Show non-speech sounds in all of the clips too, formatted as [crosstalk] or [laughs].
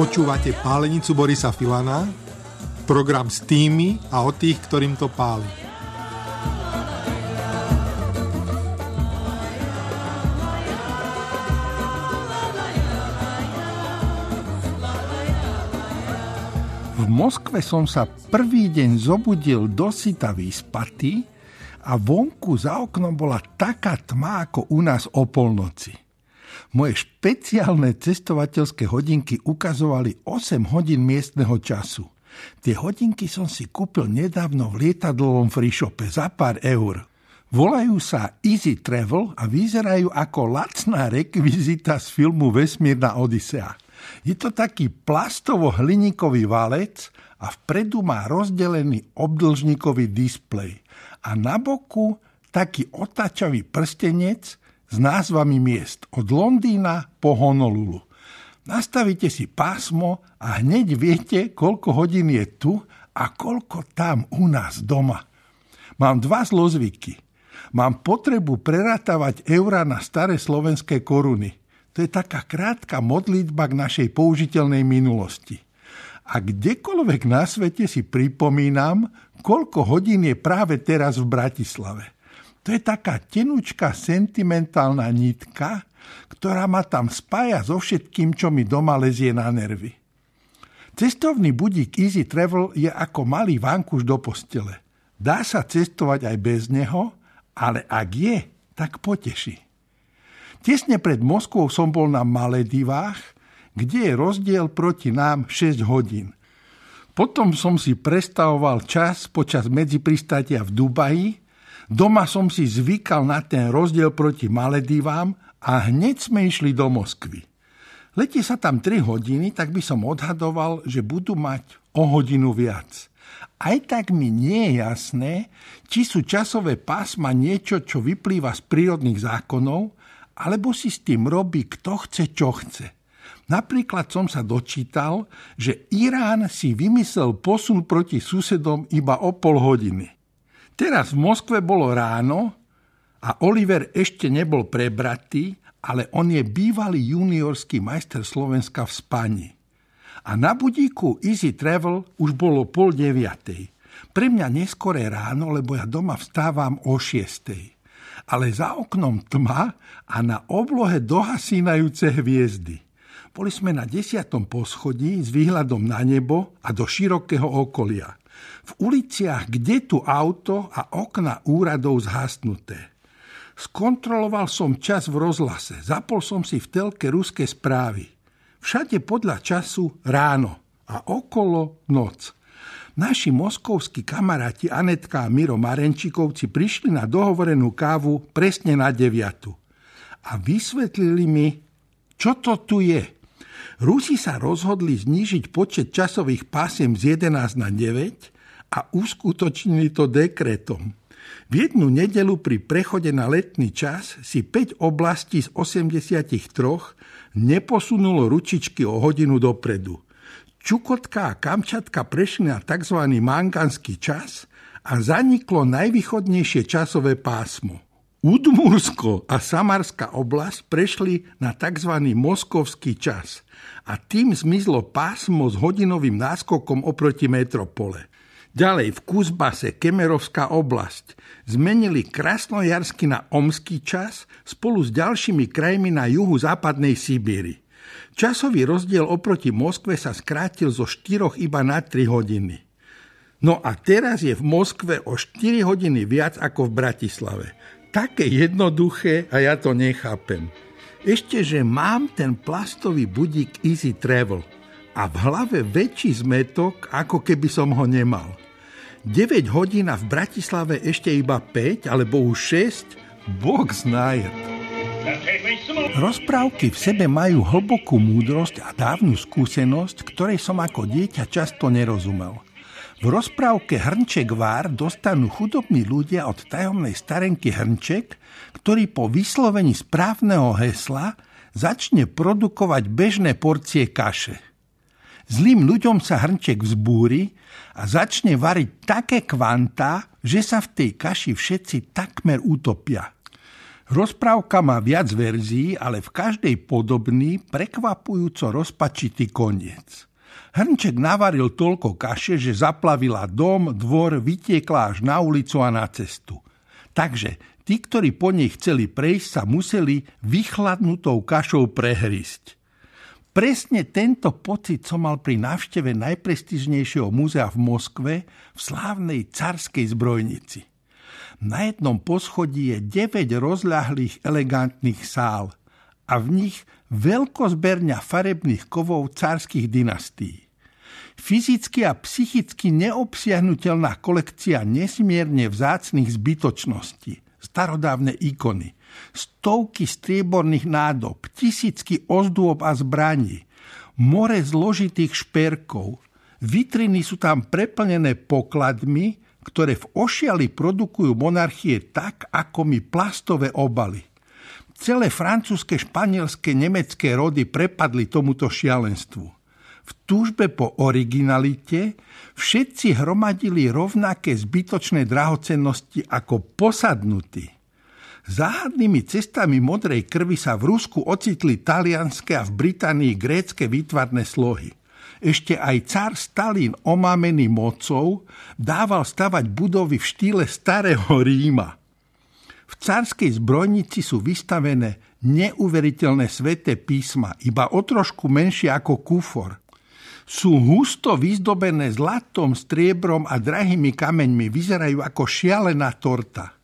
Počúvate pálenicu Borisa Filana, program s tými a o tých, ktorým to páli. V Moskve som sa prvý deň zobudil dosytavý spaty a vonku za oknom bola taká tma ako u nás o polnoci. Moje špeciálne cestovateľské hodinky ukazovali 8 hodín miestneho času. Tie hodinky som si kúpil nedávno v lietadlovom shope za pár eur. Volajú sa Easy Travel a vyzerajú ako lacná rekvizita z filmu Vesmírna Odisea. Je to taký plastovo-hliníkový valec a vpredu má rozdelený obdlžníkový displej a na boku taký otáčavý prstenec, s názvami miest od Londýna po Honolulu. Nastavíte si pásmo a hneď viete, koľko hodín je tu a koľko tam u nás doma. Mám dva zlozvyky. Mám potrebu prerátavať eura na staré slovenské koruny. To je taká krátka modlitba k našej použiteľnej minulosti. A kdekoľvek na svete si pripomínam, koľko hodín je práve teraz v Bratislave. To je taká tenúčka sentimentálna nitka, ktorá ma tam spája so všetkým, čo mi doma lezie na nervy. Cestovný budík Easy Travel je ako malý vankuš do postele. Dá sa cestovať aj bez neho, ale ak je, tak poteší. Tesne pred Moskvou som bol na Maledivách, kde je rozdiel proti nám 6 hodín. Potom som si prestavoval čas počas medzipristátia v Dubaji Doma som si zvykal na ten rozdiel proti Maledivám a hneď sme išli do Moskvy. Letí sa tam 3 hodiny, tak by som odhadoval, že budú mať o hodinu viac. Aj tak mi nie je jasné, či sú časové pásma niečo, čo vyplýva z prírodných zákonov, alebo si s tým robí kto chce, čo chce. Napríklad som sa dočítal, že Irán si vymyslel posun proti susedom iba o pol hodiny. Teraz v Moskve bolo ráno a Oliver ešte nebol prebratý, ale on je bývalý juniorský majster Slovenska v spani. A na budíku Easy Travel už bolo pol deviatej. Pre mňa neskoré ráno, lebo ja doma vstávam o šiestej. Ale za oknom tma a na oblohe dohasínajúce hviezdy. Boli sme na desiatom poschodí s výhľadom na nebo a do širokého okolia – v uliciach, kde tu auto a okna úradov zhasnuté. Skontroloval som čas v rozhlase. Zapol som si v telke ruské správy. Všade podľa času ráno a okolo noc. Naši moskovskí kamaráti Anetka a Miro Marenčikovci prišli na dohovorenú kávu presne na deviatu a vysvetlili mi, čo to tu je. Rusi sa rozhodli znížiť počet časových pásiem z 11 na 9 a uskutočnili to dekretom. V jednu nedelu pri prechode na letný čas si 5 oblastí z 83 neposunulo ručičky o hodinu dopredu. Čukotka a Kamčatka prešli na tzv. manganský čas a zaniklo najvýchodnejšie časové pásmo. Udmursko a Samarská oblasť prešli na tzv. moskovský čas a tým zmizlo pásmo s hodinovým náskokom oproti metropole. Ďalej v Kuzbase Kemerovská oblasť zmenili krasnojarsky na omský čas spolu s ďalšími krajmi na juhu západnej Sibíry. Časový rozdiel oproti Moskve sa skrátil zo 4 iba na 3 hodiny. No a teraz je v Moskve o 4 hodiny viac ako v Bratislave. Také jednoduché a ja to nechápem. Ešte, že mám ten plastový budík Easy Travel a v hlave väčší zmetok, ako keby som ho nemal. 9 hodín a v Bratislave ešte iba 5 alebo už 6, Boh znajet. Rozprávky v sebe majú hlbokú múdrosť a dávnu skúsenosť, ktorej som ako dieťa často nerozumel. V rozprávke Hrnček Vár dostanú chudobní ľudia od tajomnej starenky Hrnček, ktorý po vyslovení správneho hesla začne produkovať bežné porcie kaše. Zlým ľuďom sa Hrnček vzbúri a začne variť také kvantá, že sa v tej kaši všetci takmer utopia. Rozprávka má viac verzií, ale v každej podobný, prekvapujúco rozpačitý koniec – Hrnček navaril toľko kaše, že zaplavila dom, dvor, vytiekla až na ulicu a na cestu. Takže tí, ktorí po nej chceli prejsť, sa museli vychladnutou kašou prehrísť. Presne tento pocit som mal pri návšteve najprestižnejšieho múzea v Moskve v slávnej carskej zbrojnici. Na jednom poschodí je 9 rozľahlých elegantných sál a v nich veľkozberňa farebných kovov cárskych dynastí. Fyzicky a psychicky neobsiahnutelná kolekcia nesmierne vzácných zbytočností, starodávne ikony, stovky strieborných nádob, tisícky ozdôb a zbraní, more zložitých šperkov. Vitriny sú tam preplnené pokladmi, ktoré v ošiali produkujú monarchie tak, ako my plastové obaly. Celé francúzske, španielske, nemecké rody prepadli tomuto šialenstvu. V túžbe po originalite všetci hromadili rovnaké zbytočné drahocennosti ako posadnutí. Záhadnými cestami modrej krvi sa v Rusku ocitli talianské a v Británii grécké výtvarné slohy. Ešte aj cár Stalin, omamený mocou, dával stavať budovy v štýle starého Ríma – v carskej zbrojnici sú vystavené neuveriteľné sveté písma, iba o trošku menšie ako kufor. Sú husto vyzdobené zlatom, striebrom a drahými kameňmi, vyzerajú ako šialená torta.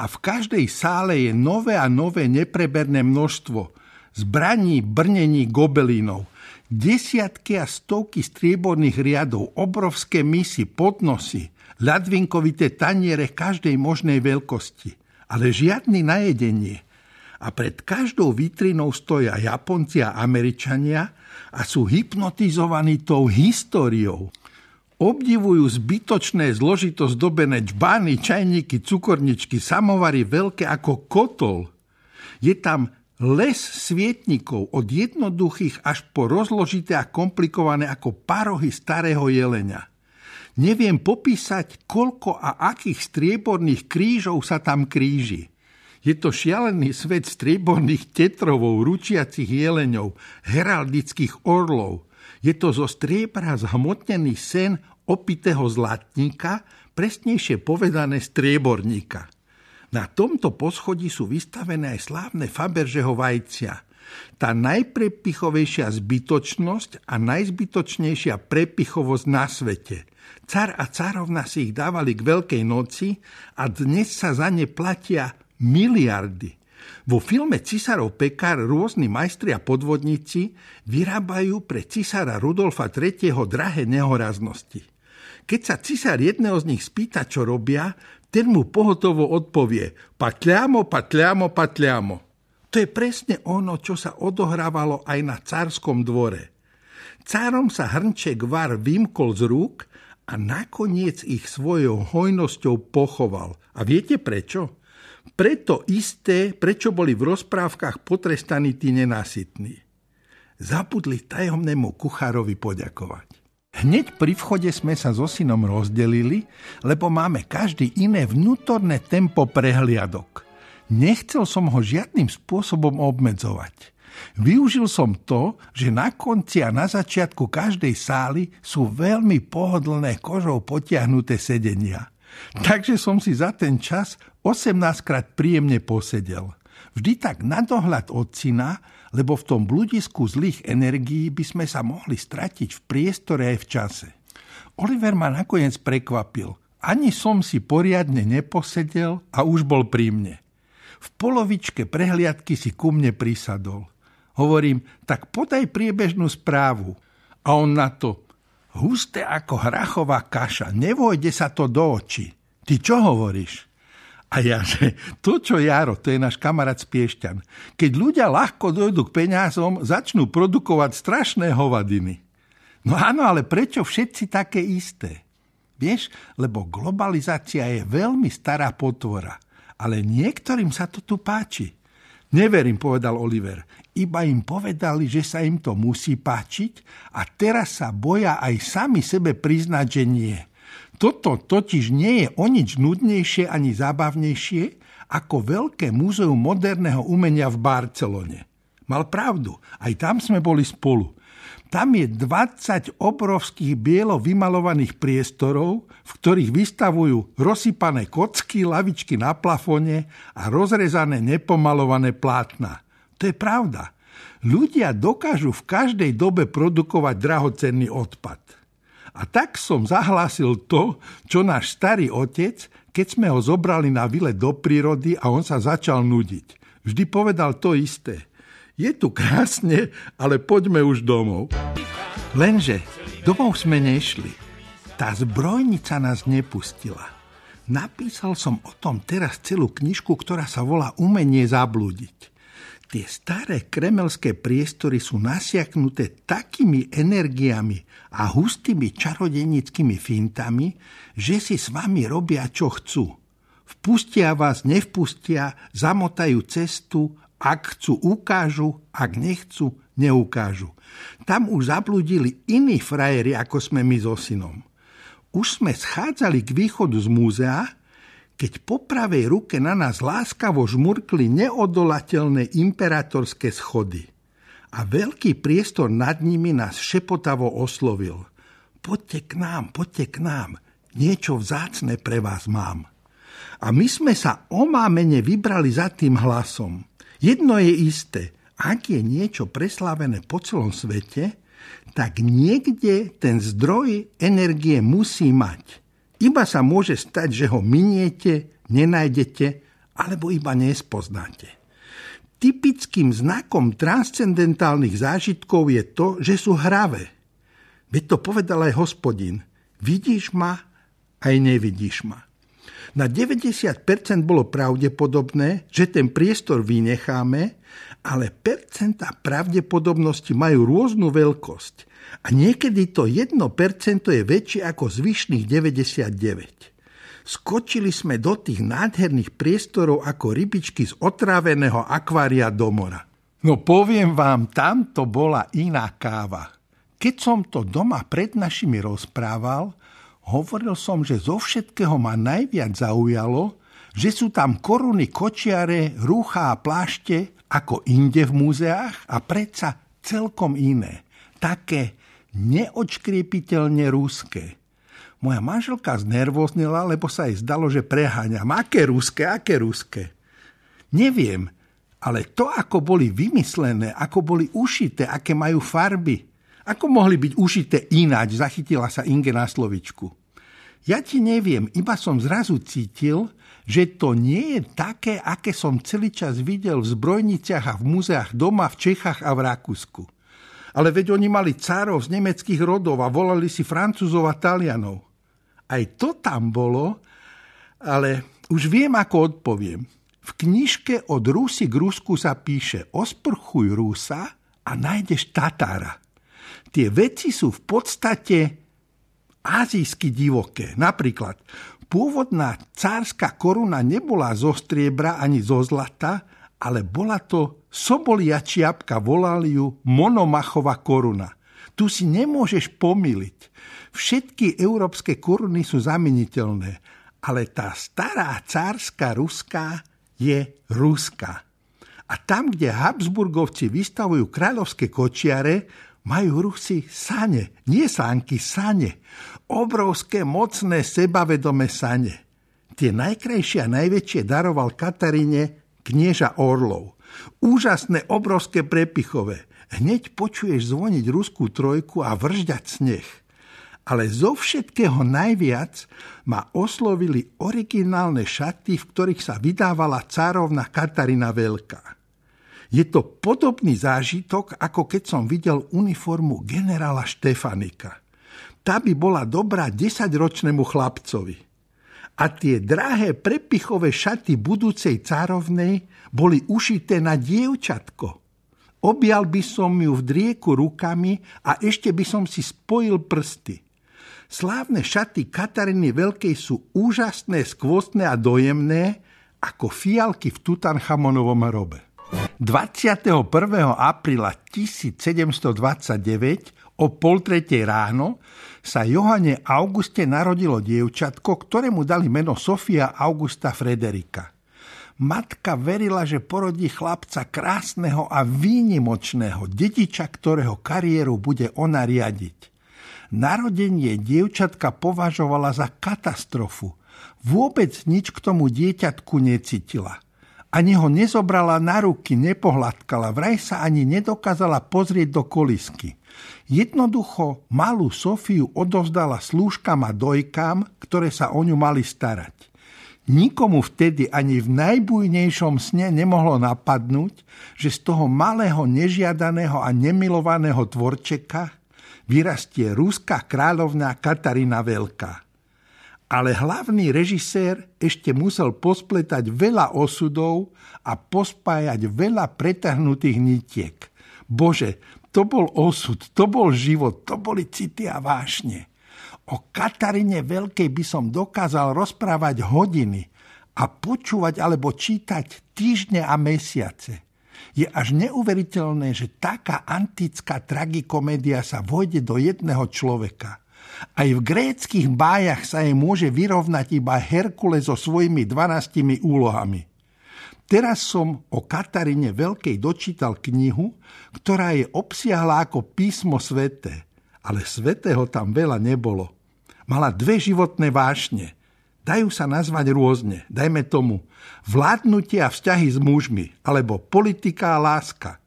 A v každej sále je nové a nové nepreberné množstvo zbraní, brnení, gobelínov desiatky a stovky strieborných riadov, obrovské misy, podnosy, ľadvinkovité taniere každej možnej veľkosti ale žiadny na jedenie. A pred každou vitrinou stoja Japonci a Američania a sú hypnotizovaní tou históriou. Obdivujú zbytočné zložitosť dobené čbány, čajníky, cukorničky, samovary veľké ako kotol. Je tam les svietnikov od jednoduchých až po rozložité a komplikované ako parohy starého jelenia – Neviem popísať, koľko a akých strieborných krížov sa tam kríži. Je to šialený svet strieborných tetrovov, ručiacich jeleňov, heraldických orlov. Je to zo striebra zhmotnený sen opitého zlatníka, presnejšie povedané strieborníka. Na tomto poschodí sú vystavené aj slávne Faberžeho vajcia – tá najprepichovejšia zbytočnosť a najzbytočnejšia prepichovosť na svete. Car a carovna si ich dávali k Veľkej noci a dnes sa za ne platia miliardy. Vo filme Cisárov pekár rôzni majstri a podvodníci vyrábajú pre cisára Rudolfa III. drahé nehoraznosti. Keď sa cisár jedného z nich spýta, čo robia, ten mu pohotovo odpovie patľamo, patľamo, patľamo. To je presne ono, čo sa odohrávalo aj na cárskom dvore. Cárom sa hrnček var vymkol z rúk a nakoniec ich svojou hojnosťou pochoval. A viete prečo? Preto isté, prečo boli v rozprávkach potrestaní tí nenasytní. Zabudli tajomnému kuchárovi poďakovať. Hneď pri vchode sme sa so synom rozdelili, lebo máme každý iné vnútorné tempo prehliadok. Nechcel som ho žiadnym spôsobom obmedzovať. Využil som to, že na konci a na začiatku každej sály sú veľmi pohodlné kožou potiahnuté sedenia. Takže som si za ten čas 18 krát príjemne posedel. Vždy tak na dohľad od syna, lebo v tom bludisku zlých energií by sme sa mohli stratiť v priestore aj v čase. Oliver ma nakoniec prekvapil. Ani som si poriadne neposedel a už bol pri mne. V polovičke prehliadky si ku mne prisadol. Hovorím, tak podaj priebežnú správu. A on na to, husté ako hrachová kaša, nevojde sa to do očí. Ty čo hovoríš? A ja, [laughs] že to, čo Jaro, to je náš kamarát z Piešťan. Keď ľudia ľahko dojdú k peniazom, začnú produkovať strašné hovadiny. No áno, ale prečo všetci také isté? Vieš, lebo globalizácia je veľmi stará potvora – ale niektorým sa to tu páči. Neverím, povedal Oliver. Iba im povedali, že sa im to musí páčiť a teraz sa boja aj sami sebe priznať, že nie. Toto totiž nie je o nič nudnejšie ani zábavnejšie ako veľké múzeum moderného umenia v Barcelone. Mal pravdu, aj tam sme boli spolu – tam je 20 obrovských bielo vymalovaných priestorov, v ktorých vystavujú rozsypané kocky, lavičky na plafone a rozrezané nepomalované plátna. To je pravda. Ľudia dokážu v každej dobe produkovať drahocenný odpad. A tak som zahlásil to, čo náš starý otec, keď sme ho zobrali na vile do prírody a on sa začal nudiť. Vždy povedal to isté – je tu krásne, ale poďme už domov. Lenže domov sme nešli. Tá zbrojnica nás nepustila. Napísal som o tom teraz celú knižku, ktorá sa volá Umenie zablúdiť. Tie staré kremelské priestory sú nasiaknuté takými energiami a hustými čarodenickými fintami, že si s vami robia, čo chcú. Vpustia vás, nevpustia, zamotajú cestu ak chcú, ukážu, ak nechcú, neukážu. Tam už zabludili iní frajeri, ako sme my so synom. Už sme schádzali k východu z múzea, keď po pravej ruke na nás láskavo žmurkli neodolateľné imperatorské schody. A veľký priestor nad nimi nás šepotavo oslovil. Poďte k nám, poďte k nám, niečo vzácne pre vás mám. A my sme sa omámene vybrali za tým hlasom – Jedno je isté, ak je niečo preslávené po celom svete, tak niekde ten zdroj energie musí mať. Iba sa môže stať, že ho miniete, nenájdete alebo iba nespoznáte. Typickým znakom transcendentálnych zážitkov je to, že sú hravé. Veď to povedal aj hospodin. Vidíš ma, aj nevidíš ma. Na 90% bolo pravdepodobné, že ten priestor vynecháme, ale percenta pravdepodobnosti majú rôznu veľkosť a niekedy to 1% je väčšie ako zvyšných 99. Skočili sme do tých nádherných priestorov ako rybičky z otráveného akvária do mora. No poviem vám, tamto bola iná káva. Keď som to doma pred našimi rozprával, Hovoril som, že zo všetkého ma najviac zaujalo, že sú tam koruny kočiare, rúcha a plášte ako inde v múzeách a predsa celkom iné. Také neočkriepiteľne rúské. Moja manželka znervoznila, lebo sa jej zdalo, že preháňam. Aké rúske, aké rúske? Neviem, ale to, ako boli vymyslené, ako boli ušité, aké majú farby – ako mohli byť ušité ináč, zachytila sa Inge na slovičku. Ja ti neviem, iba som zrazu cítil, že to nie je také, aké som celý čas videl v zbrojniciach a v muzeách doma v Čechách a v Rakúsku. Ale veď oni mali cárov z nemeckých rodov a volali si Francúzov a Talianov. Aj to tam bolo, ale už viem, ako odpoviem. V knižke od Rusy k Rusku sa píše Osprchuj Rusa a nájdeš Tatára tie veci sú v podstate azijsky divoké. Napríklad, pôvodná cárska koruna nebola zo striebra ani zo zlata, ale bola to sobolia čiapka, volali ju monomachová koruna. Tu si nemôžeš pomýliť. Všetky európske koruny sú zameniteľné, ale tá stará cárska ruská je ruská. A tam, kde Habsburgovci vystavujú kráľovské kočiare, majú ruchci sane, nie sánky, sane. Obrovské, mocné, sebavedomé sane. Tie najkrajšie a najväčšie daroval Katarine knieža Orlov. Úžasné, obrovské prepichové. Hneď počuješ zvoniť ruskú trojku a vržďať sneh. Ale zo všetkého najviac ma oslovili originálne šaty, v ktorých sa vydávala cárovna Katarina Veľká. Je to podobný zážitok, ako keď som videl uniformu generála Štefanika. Tá by bola dobrá desaťročnému chlapcovi. A tie drahé prepichové šaty budúcej cárovnej boli ušité na dievčatko. Objal by som ju v drieku rukami a ešte by som si spojil prsty. Slávne šaty Katariny Veľkej sú úžasné, skvostné a dojemné, ako fialky v Tutanchamonovom robe. 21. apríla 1729 o pol tretej ráno sa Johane Auguste narodilo dievčatko, ktorému dali meno Sofia Augusta Frederika. Matka verila, že porodí chlapca krásneho a výnimočného, detiča, ktorého kariéru bude ona riadiť. Narodenie dievčatka považovala za katastrofu. Vôbec nič k tomu dieťatku necítila – ani ho nezobrala na ruky, nepohľadkala, vraj sa ani nedokázala pozrieť do kolisky. Jednoducho malú Sofiu odovzdala slúžkam a dojkám, ktoré sa o ňu mali starať. Nikomu vtedy ani v najbujnejšom sne nemohlo napadnúť, že z toho malého, nežiadaného a nemilovaného tvorčeka vyrastie ruská kráľovná Katarina Veľká. Ale hlavný režisér ešte musel pospletať veľa osudov a pospájať veľa pretahnutých nitiek. Bože, to bol osud, to bol život, to boli city a vášne. O Katarine Veľkej by som dokázal rozprávať hodiny a počúvať alebo čítať týždne a mesiace. Je až neuveriteľné, že taká antická tragikomédia sa vojde do jedného človeka – aj v gréckých bájach sa jej môže vyrovnať iba Herkule so svojimi 12 úlohami. Teraz som o Katarine Veľkej dočítal knihu, ktorá je obsiahla ako písmo sveté, ale svetého tam veľa nebolo. Mala dve životné vášne. Dajú sa nazvať rôzne, dajme tomu, vládnutie a vzťahy s mužmi, alebo politika a láska.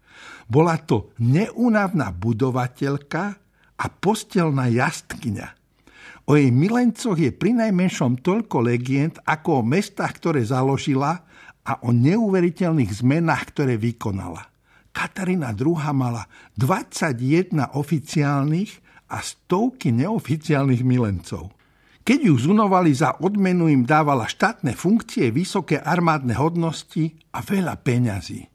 Bola to neunavná budovateľka a postelná jastkyňa. O jej milencoch je pri najmenšom toľko legend, ako o mestách, ktoré založila a o neuveriteľných zmenách, ktoré vykonala. Katarina II. mala 21 oficiálnych a stovky neoficiálnych milencov. Keď ju zunovali za odmenu, im dávala štátne funkcie, vysoké armádne hodnosti a veľa peňazí.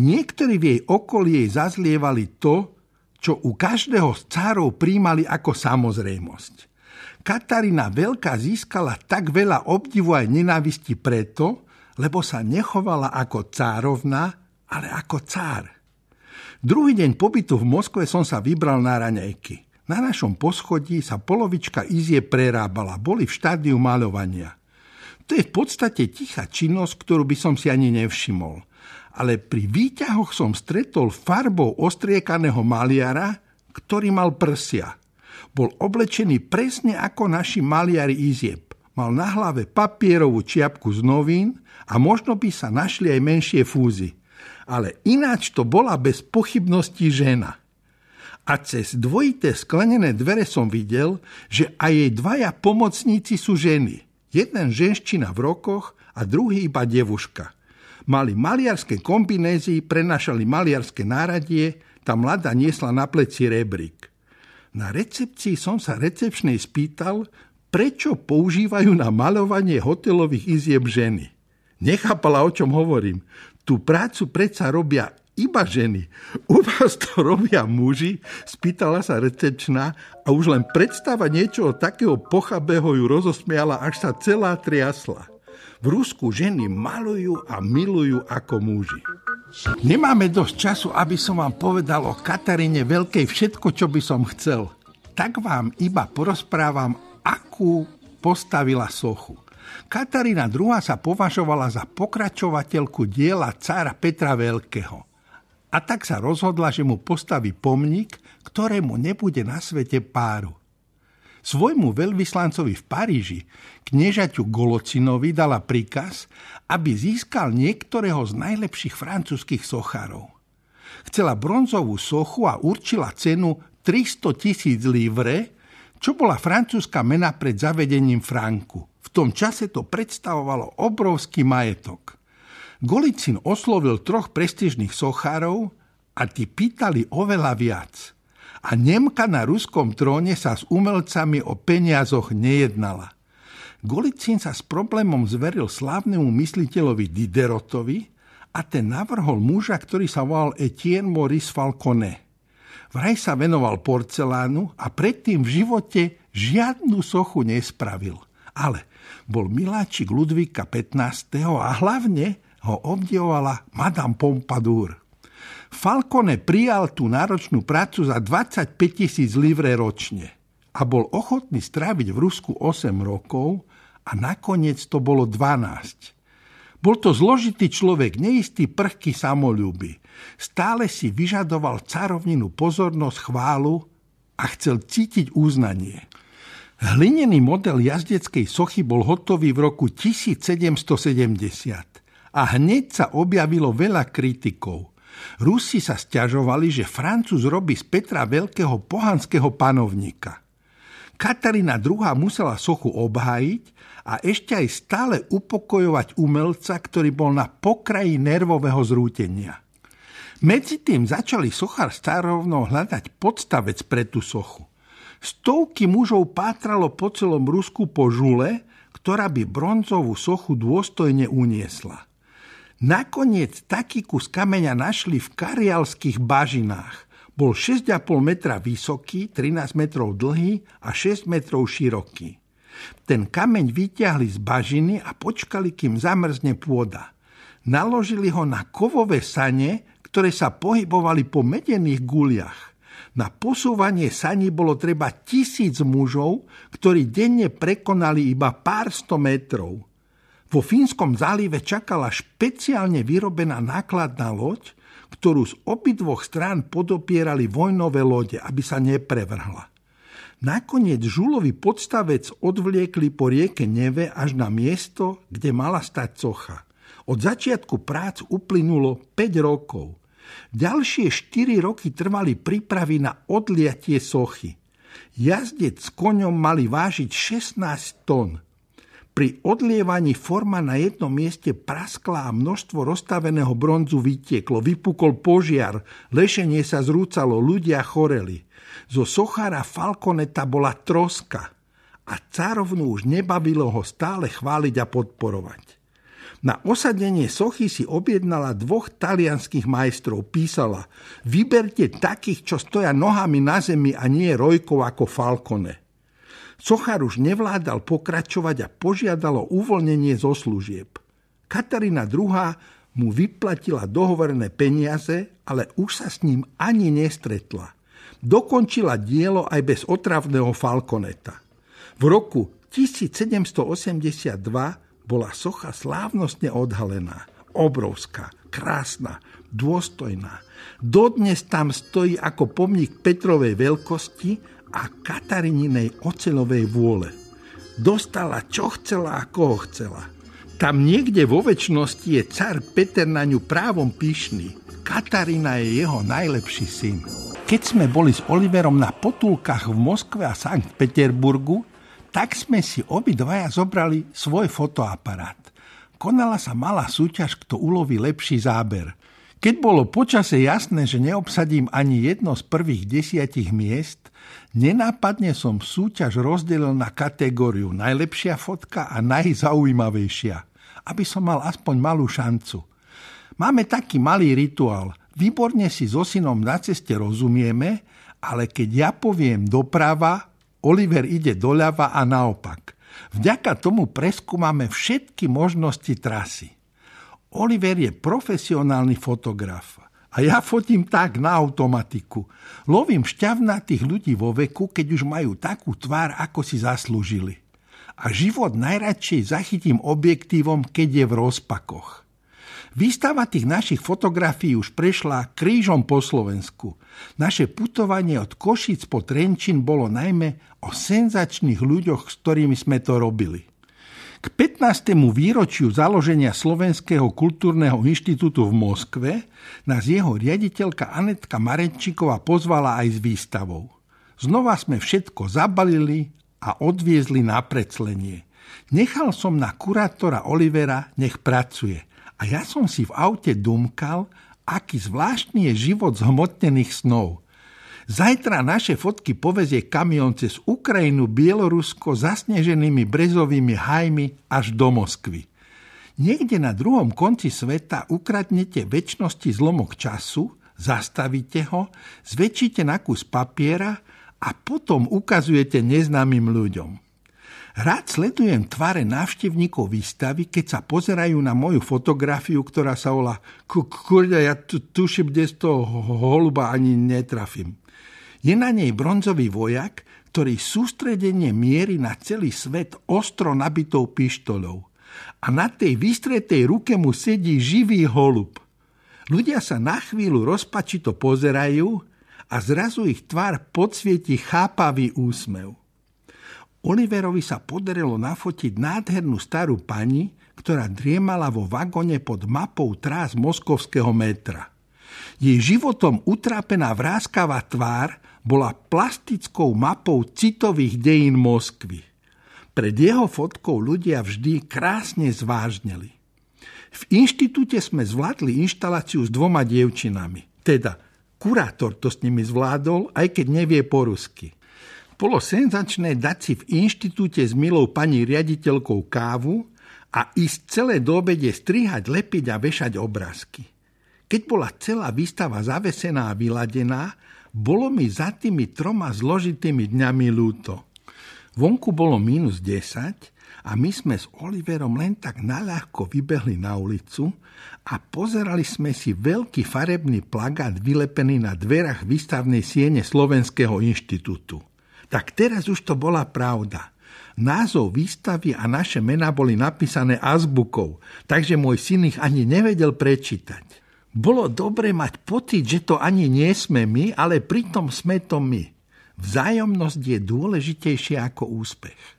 Niektorí v jej okolí jej zazlievali to, čo u každého z cárov príjmali ako samozrejmosť. Katarina Veľká získala tak veľa obdivu aj nenávisti preto, lebo sa nechovala ako cárovna, ale ako cár. Druhý deň pobytu v Moskve som sa vybral na raňajky. Na našom poschodí sa polovička izie prerábala, boli v štádiu maľovania. To je v podstate tichá činnosť, ktorú by som si ani nevšimol – ale pri výťahoch som stretol farbou ostriekaného maliara, ktorý mal prsia. Bol oblečený presne ako naši maliari izieb. Mal na hlave papierovú čiapku z novín a možno by sa našli aj menšie fúzy. Ale ináč to bola bez pochybností žena. A cez dvojité sklenené dvere som videl, že aj jej dvaja pomocníci sú ženy. Jeden ženština v rokoch a druhý iba devuška – Mali maliarské kombinézy, prenašali maliarské náradie, tá mladá niesla na pleci rebrík. Na recepcii som sa recepčnej spýtal, prečo používajú na malovanie hotelových izieb ženy. Nechápala, o čom hovorím. Tú prácu predsa robia iba ženy. U vás to robia muži? Spýtala sa recepčná a už len predstava niečoho takého pochabého ju rozosmiala, až sa celá triasla. V Rusku ženy malujú a milujú ako muži. Nemáme dosť času, aby som vám povedal o Katarine Veľkej všetko, čo by som chcel. Tak vám iba porozprávam, akú postavila sochu. Katarína II. sa považovala za pokračovateľku diela cára Petra Veľkého. A tak sa rozhodla, že mu postaví pomník, ktorému nebude na svete páru. Svojmu veľvyslancovi v Paríži, kniežaťu Golocinovi, dala príkaz, aby získal niektorého z najlepších francúzskych sochárov. Chcela bronzovú sochu a určila cenu 300 tisíc livre, čo bola francúzska mena pred zavedením franku. V tom čase to predstavovalo obrovský majetok. Golicin oslovil troch prestížnych sochárov a ti pýtali oveľa viac – a Nemka na ruskom tróne sa s umelcami o peniazoch nejednala. Golicín sa s problémom zveril slávnemu mysliteľovi Diderotovi a ten navrhol muža, ktorý sa volal Etienne Maurice Falcone. Vraj sa venoval porcelánu a predtým v živote žiadnu sochu nespravil. Ale bol miláčik Ludvíka 15. a hlavne ho obdivovala Madame Pompadour. Falcone prijal tú náročnú prácu za 25 tisíc livre ročne a bol ochotný stráviť v Rusku 8 rokov a nakoniec to bolo 12. Bol to zložitý človek, neistý prchky samolúby. Stále si vyžadoval carovninu pozornosť, chválu a chcel cítiť uznanie. Hlinený model jazdeckej sochy bol hotový v roku 1770 a hneď sa objavilo veľa kritikov. Rusi sa stiažovali, že Francúz robí z Petra Veľkého pohanského panovníka. Katarina II. musela sochu obhájiť a ešte aj stále upokojovať umelca, ktorý bol na pokraji nervového zrútenia. Medzi tým začali sochár starovnou hľadať podstavec pre tú sochu. Stovky mužov pátralo po celom Rusku po žule, ktorá by bronzovú sochu dôstojne uniesla. Nakoniec taký kus kameňa našli v karialských bažinách. Bol 6,5 metra vysoký, 13 metrov dlhý a 6 metrov široký. Ten kameň vyťahli z bažiny a počkali, kým zamrzne pôda. Naložili ho na kovové sane, ktoré sa pohybovali po medených guliach. Na posúvanie sani bolo treba tisíc mužov, ktorí denne prekonali iba pár sto metrov. Vo Fínskom zálive čakala špeciálne vyrobená nákladná loď, ktorú z obidvoch strán podopierali vojnové lode, aby sa neprevrhla. Nakoniec žulový podstavec odvliekli po rieke Neve až na miesto, kde mala stať socha. Od začiatku prác uplynulo 5 rokov. Ďalšie 4 roky trvali prípravy na odliatie sochy. Jazdec s koňom mali vážiť 16 tón – pri odlievaní forma na jednom mieste praskla a množstvo rozstaveného bronzu vytieklo, vypukol požiar, lešenie sa zrúcalo, ľudia choreli. Zo sochára Falkoneta bola troska a cárovnu už nebavilo ho stále chváliť a podporovať. Na osadenie sochy si objednala dvoch talianských majstrov. Písala, vyberte takých, čo stoja nohami na zemi a nie rojkov ako Falkone. Sochár už nevládal pokračovať a požiadalo uvoľnenie zo služieb. Katarina II. mu vyplatila dohovorené peniaze, ale už sa s ním ani nestretla. Dokončila dielo aj bez otravného Falkoneta. V roku 1782 bola socha slávnostne odhalená, obrovská, krásna, dôstojná. Dodnes tam stojí ako pomník Petrovej veľkosti a Katarininej ocelovej vôle. Dostala, čo chcela a koho chcela. Tam niekde vo väčšnosti je car Peter na ňu právom pyšný. Katarina je jeho najlepší syn. Keď sme boli s Oliverom na potulkách v Moskve a Sankt Peterburgu, tak sme si obidvaja zobrali svoj fotoaparát. Konala sa malá súťaž, kto uloví lepší záber – keď bolo počase jasné, že neobsadím ani jedno z prvých desiatich miest, nenápadne som súťaž rozdelil na kategóriu najlepšia fotka a najzaujímavejšia, aby som mal aspoň malú šancu. Máme taký malý rituál. Výborne si so synom na ceste rozumieme, ale keď ja poviem doprava, Oliver ide doľava a naopak. Vďaka tomu preskúmame všetky možnosti trasy. Oliver je profesionálny fotograf a ja fotím tak na automatiku. Lovím šťavnatých ľudí vo veku, keď už majú takú tvár, ako si zaslúžili. A život najradšej zachytím objektívom, keď je v rozpakoch. Výstava tých našich fotografií už prešla krížom po Slovensku. Naše putovanie od Košic po Trenčín bolo najmä o senzačných ľuďoch, s ktorými sme to robili. K 15. výročiu založenia Slovenského kultúrneho inštitútu v Moskve nás jeho riaditeľka Anetka Marenčíková pozvala aj s výstavou. Znova sme všetko zabalili a odviezli na preclenie. Nechal som na kurátora Olivera, nech pracuje. A ja som si v aute dumkal, aký zvláštny je život zhmotnených snov – Zajtra naše fotky povezie kamion cez Ukrajinu, Bielorusko zasneženými brezovými hajmi až do Moskvy. Niekde na druhom konci sveta ukradnete väčšnosti zlomok času, zastavíte ho, zväčšíte na kus papiera a potom ukazujete neznámym ľuďom. Rád sledujem tvare návštevníkov výstavy, keď sa pozerajú na moju fotografiu, ktorá sa volá Kurde ja tuším, kde z toho holuba ani netrafím. Je na nej bronzový vojak, ktorý sústredenie mierí na celý svet ostro nabitou pištoľou. A na tej vystretej ruke mu sedí živý holub. Ľudia sa na chvíľu rozpačito pozerajú a zrazu ich tvár podsvieti chápavý úsmev. Oliverovi sa podarilo nafotiť nádhernú starú pani, ktorá driemala vo vagone pod mapou trás moskovského metra. Jej životom utrápená vráskavá tvár bola plastickou mapou citových dejín Moskvy. Pred jeho fotkou ľudia vždy krásne zvážneli. V inštitúte sme zvládli inštaláciu s dvoma dievčinami. Teda, kurátor to s nimi zvládol, aj keď nevie po rusky. Bolo senzačné dať si v inštitúte s milou pani riaditeľkou kávu a ísť celé do obede strihať, lepiť a vešať obrázky. Keď bola celá výstava zavesená a vyladená, bolo mi za tými troma zložitými dňami ľúto. Vonku bolo minus 10 a my sme s Oliverom len tak naľahko vybehli na ulicu a pozerali sme si veľký farebný plagát vylepený na dverách výstavnej siene Slovenského inštitútu. Tak teraz už to bola pravda. Názov výstavy a naše mená boli napísané azbukou, takže môj syn ich ani nevedel prečítať. Bolo dobre mať pocit, že to ani nie sme my, ale pritom sme to my. Vzájomnosť je dôležitejšia ako úspech.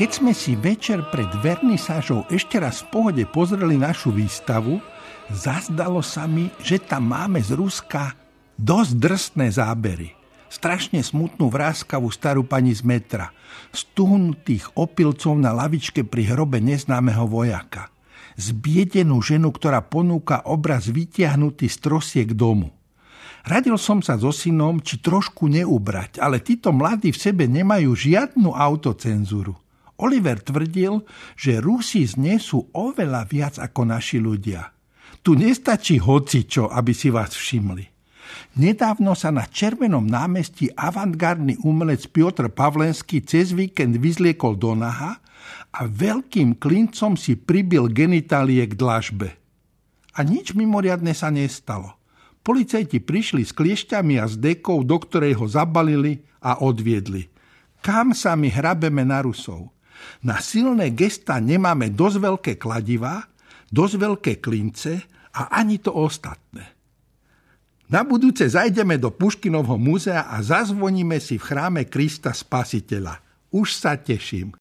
Keď sme si večer pred vernisážou ešte raz v pohode pozreli našu výstavu, zazdalo sa mi, že tam máme z Ruska dosť drstné zábery. Strašne smutnú vrázkavú starú pani z metra, stuhnutých opilcov na lavičke pri hrobe neznámeho vojaka – zbiedenú ženu, ktorá ponúka obraz vytiahnutý z trosiek domu. Radil som sa so synom, či trošku neubrať, ale títo mladí v sebe nemajú žiadnu autocenzúru. Oliver tvrdil, že Rusi znesú oveľa viac ako naši ľudia. Tu nestačí hocičo, aby si vás všimli. Nedávno sa na Červenom námestí avantgardný umelec Piotr Pavlenský cez víkend vyzliekol do naha a veľkým klincom si pribil genitálie k dlažbe. A nič mimoriadne sa nestalo. Policajti prišli s kliešťami a s dekou, do ktorej ho zabalili a odviedli. Kam sa my hrabeme na Rusov? Na silné gesta nemáme dosť veľké kladivá, dosť veľké klince a ani to ostatné. Na budúce zajdeme do Puškinovho múzea a zazvoníme si v chráme Krista Spasiteľa. Už sa teším.